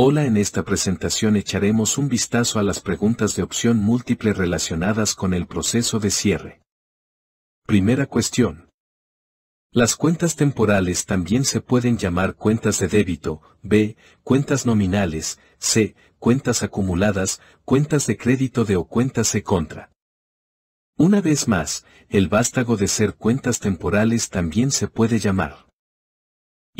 Hola en esta presentación echaremos un vistazo a las preguntas de opción múltiple relacionadas con el proceso de cierre. Primera cuestión. Las cuentas temporales también se pueden llamar cuentas de débito, B, cuentas nominales, C, cuentas acumuladas, cuentas de crédito de o cuentas de contra. Una vez más, el vástago de ser cuentas temporales también se puede llamar.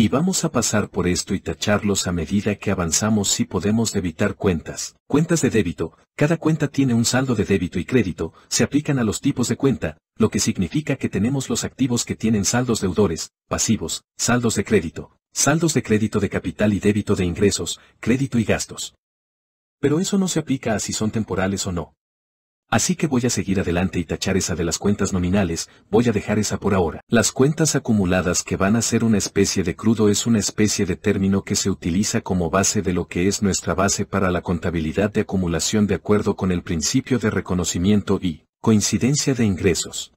Y vamos a pasar por esto y tacharlos a medida que avanzamos si podemos debitar cuentas. Cuentas de débito. Cada cuenta tiene un saldo de débito y crédito, se aplican a los tipos de cuenta, lo que significa que tenemos los activos que tienen saldos deudores, pasivos, saldos de crédito, saldos de crédito de capital y débito de ingresos, crédito y gastos. Pero eso no se aplica a si son temporales o no. Así que voy a seguir adelante y tachar esa de las cuentas nominales, voy a dejar esa por ahora. Las cuentas acumuladas que van a ser una especie de crudo es una especie de término que se utiliza como base de lo que es nuestra base para la contabilidad de acumulación de acuerdo con el principio de reconocimiento y coincidencia de ingresos.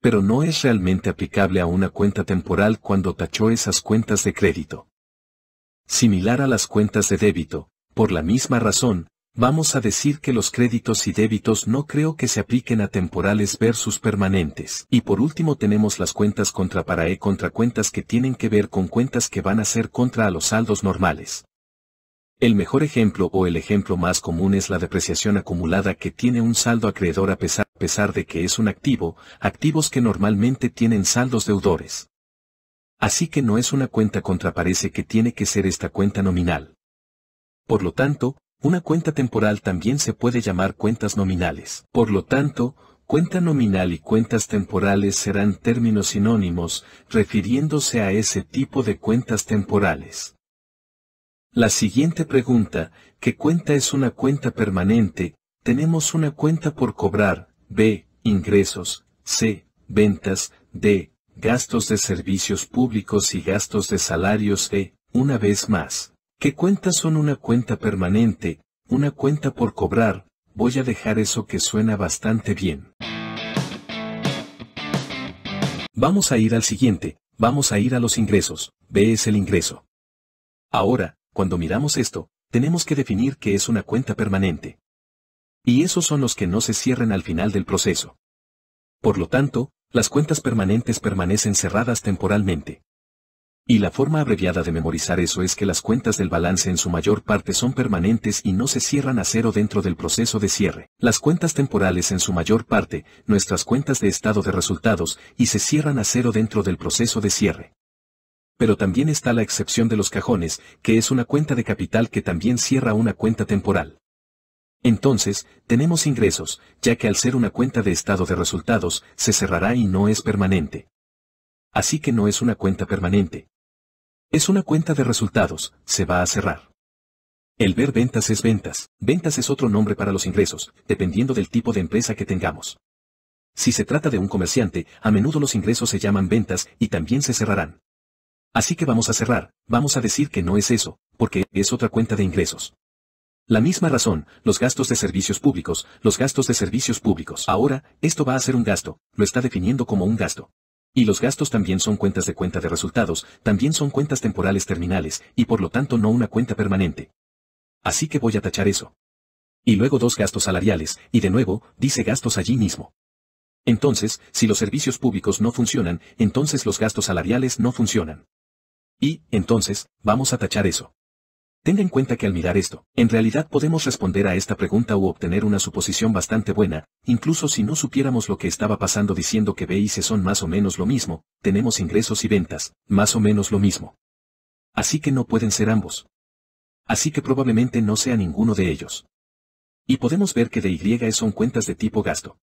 Pero no es realmente aplicable a una cuenta temporal cuando tachó esas cuentas de crédito. Similar a las cuentas de débito, por la misma razón, Vamos a decir que los créditos y débitos no creo que se apliquen a temporales versus permanentes. Y por último tenemos las cuentas contra para E contra cuentas que tienen que ver con cuentas que van a ser contra a los saldos normales. El mejor ejemplo o el ejemplo más común es la depreciación acumulada que tiene un saldo acreedor a pesar, a pesar de que es un activo, activos que normalmente tienen saldos deudores. Así que no es una cuenta contra parece que tiene que ser esta cuenta nominal. Por lo tanto, una cuenta temporal también se puede llamar cuentas nominales. Por lo tanto, cuenta nominal y cuentas temporales serán términos sinónimos, refiriéndose a ese tipo de cuentas temporales. La siguiente pregunta, ¿qué cuenta es una cuenta permanente? Tenemos una cuenta por cobrar, B, ingresos, C, ventas, D, gastos de servicios públicos y gastos de salarios E, una vez más. ¿Qué cuentas son una cuenta permanente, una cuenta por cobrar? Voy a dejar eso que suena bastante bien. Vamos a ir al siguiente, vamos a ir a los ingresos, B es el ingreso. Ahora, cuando miramos esto, tenemos que definir qué es una cuenta permanente. Y esos son los que no se cierren al final del proceso. Por lo tanto, las cuentas permanentes permanecen cerradas temporalmente. Y la forma abreviada de memorizar eso es que las cuentas del balance en su mayor parte son permanentes y no se cierran a cero dentro del proceso de cierre. Las cuentas temporales en su mayor parte, nuestras cuentas de estado de resultados, y se cierran a cero dentro del proceso de cierre. Pero también está la excepción de los cajones, que es una cuenta de capital que también cierra una cuenta temporal. Entonces, tenemos ingresos, ya que al ser una cuenta de estado de resultados, se cerrará y no es permanente. Así que no es una cuenta permanente, es una cuenta de resultados, se va a cerrar. El ver ventas es ventas, ventas es otro nombre para los ingresos, dependiendo del tipo de empresa que tengamos. Si se trata de un comerciante, a menudo los ingresos se llaman ventas y también se cerrarán. Así que vamos a cerrar, vamos a decir que no es eso, porque es otra cuenta de ingresos. La misma razón, los gastos de servicios públicos, los gastos de servicios públicos. Ahora, esto va a ser un gasto, lo está definiendo como un gasto. Y los gastos también son cuentas de cuenta de resultados, también son cuentas temporales terminales, y por lo tanto no una cuenta permanente. Así que voy a tachar eso. Y luego dos gastos salariales, y de nuevo, dice gastos allí mismo. Entonces, si los servicios públicos no funcionan, entonces los gastos salariales no funcionan. Y, entonces, vamos a tachar eso. Tenga en cuenta que al mirar esto, en realidad podemos responder a esta pregunta u obtener una suposición bastante buena, incluso si no supiéramos lo que estaba pasando diciendo que B y C son más o menos lo mismo, tenemos ingresos y ventas, más o menos lo mismo. Así que no pueden ser ambos. Así que probablemente no sea ninguno de ellos. Y podemos ver que de Y son cuentas de tipo gasto.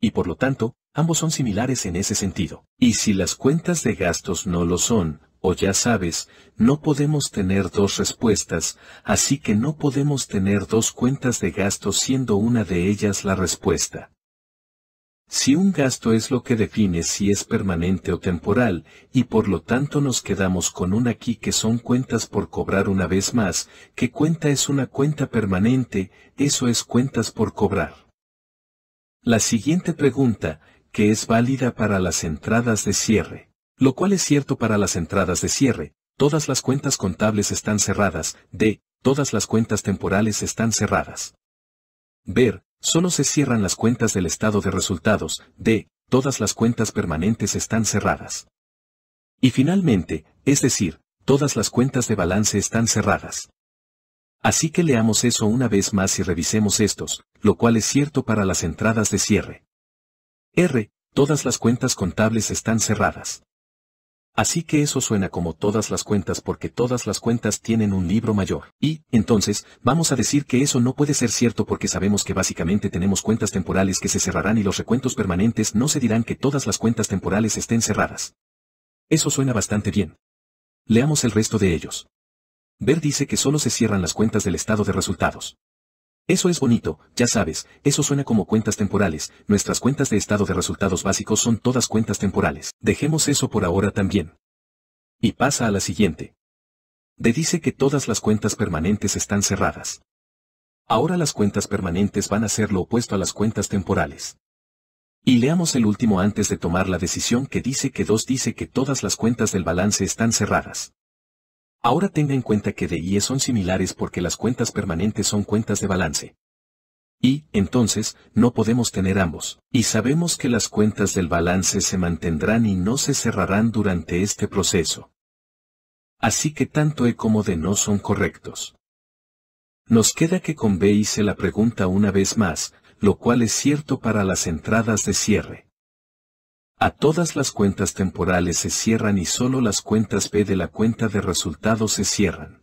Y por lo tanto, ambos son similares en ese sentido. Y si las cuentas de gastos no lo son, o ya sabes, no podemos tener dos respuestas, así que no podemos tener dos cuentas de gasto siendo una de ellas la respuesta. Si un gasto es lo que define si es permanente o temporal, y por lo tanto nos quedamos con una aquí que son cuentas por cobrar una vez más, que cuenta es una cuenta permanente, eso es cuentas por cobrar. La siguiente pregunta, que es válida para las entradas de cierre. Lo cual es cierto para las entradas de cierre, todas las cuentas contables están cerradas, D, todas las cuentas temporales están cerradas. Ver, solo se cierran las cuentas del estado de resultados, D, todas las cuentas permanentes están cerradas. Y finalmente, es decir, todas las cuentas de balance están cerradas. Así que leamos eso una vez más y revisemos estos, lo cual es cierto para las entradas de cierre. R, todas las cuentas contables están cerradas. Así que eso suena como todas las cuentas porque todas las cuentas tienen un libro mayor. Y, entonces, vamos a decir que eso no puede ser cierto porque sabemos que básicamente tenemos cuentas temporales que se cerrarán y los recuentos permanentes no se dirán que todas las cuentas temporales estén cerradas. Eso suena bastante bien. Leamos el resto de ellos. Ver dice que solo se cierran las cuentas del estado de resultados. Eso es bonito, ya sabes, eso suena como cuentas temporales, nuestras cuentas de estado de resultados básicos son todas cuentas temporales. Dejemos eso por ahora también. Y pasa a la siguiente. De dice que todas las cuentas permanentes están cerradas. Ahora las cuentas permanentes van a ser lo opuesto a las cuentas temporales. Y leamos el último antes de tomar la decisión que dice que 2 dice que todas las cuentas del balance están cerradas. Ahora tenga en cuenta que de y e son similares porque las cuentas permanentes son cuentas de balance. Y, entonces, no podemos tener ambos. Y sabemos que las cuentas del balance se mantendrán y no se cerrarán durante este proceso. Así que tanto E como de no son correctos. Nos queda que con B hice la pregunta una vez más, lo cual es cierto para las entradas de cierre. A todas las cuentas temporales se cierran y solo las cuentas P de la cuenta de resultados se cierran.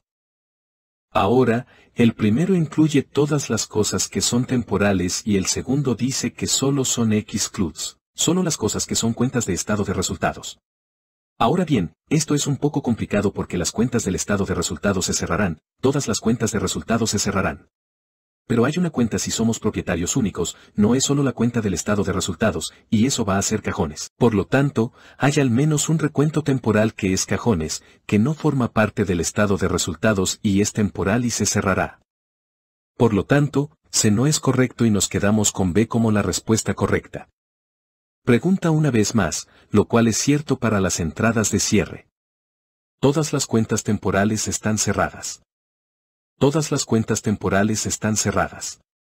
Ahora, el primero incluye todas las cosas que son temporales y el segundo dice que solo son X clubs, solo las cosas que son cuentas de estado de resultados. Ahora bien, esto es un poco complicado porque las cuentas del estado de resultados se cerrarán, todas las cuentas de resultados se cerrarán. Pero hay una cuenta si somos propietarios únicos, no es solo la cuenta del estado de resultados, y eso va a ser cajones. Por lo tanto, hay al menos un recuento temporal que es cajones, que no forma parte del estado de resultados y es temporal y se cerrará. Por lo tanto, se no es correcto y nos quedamos con B como la respuesta correcta. Pregunta una vez más, lo cual es cierto para las entradas de cierre. Todas las cuentas temporales están cerradas. Todas las cuentas temporales están cerradas.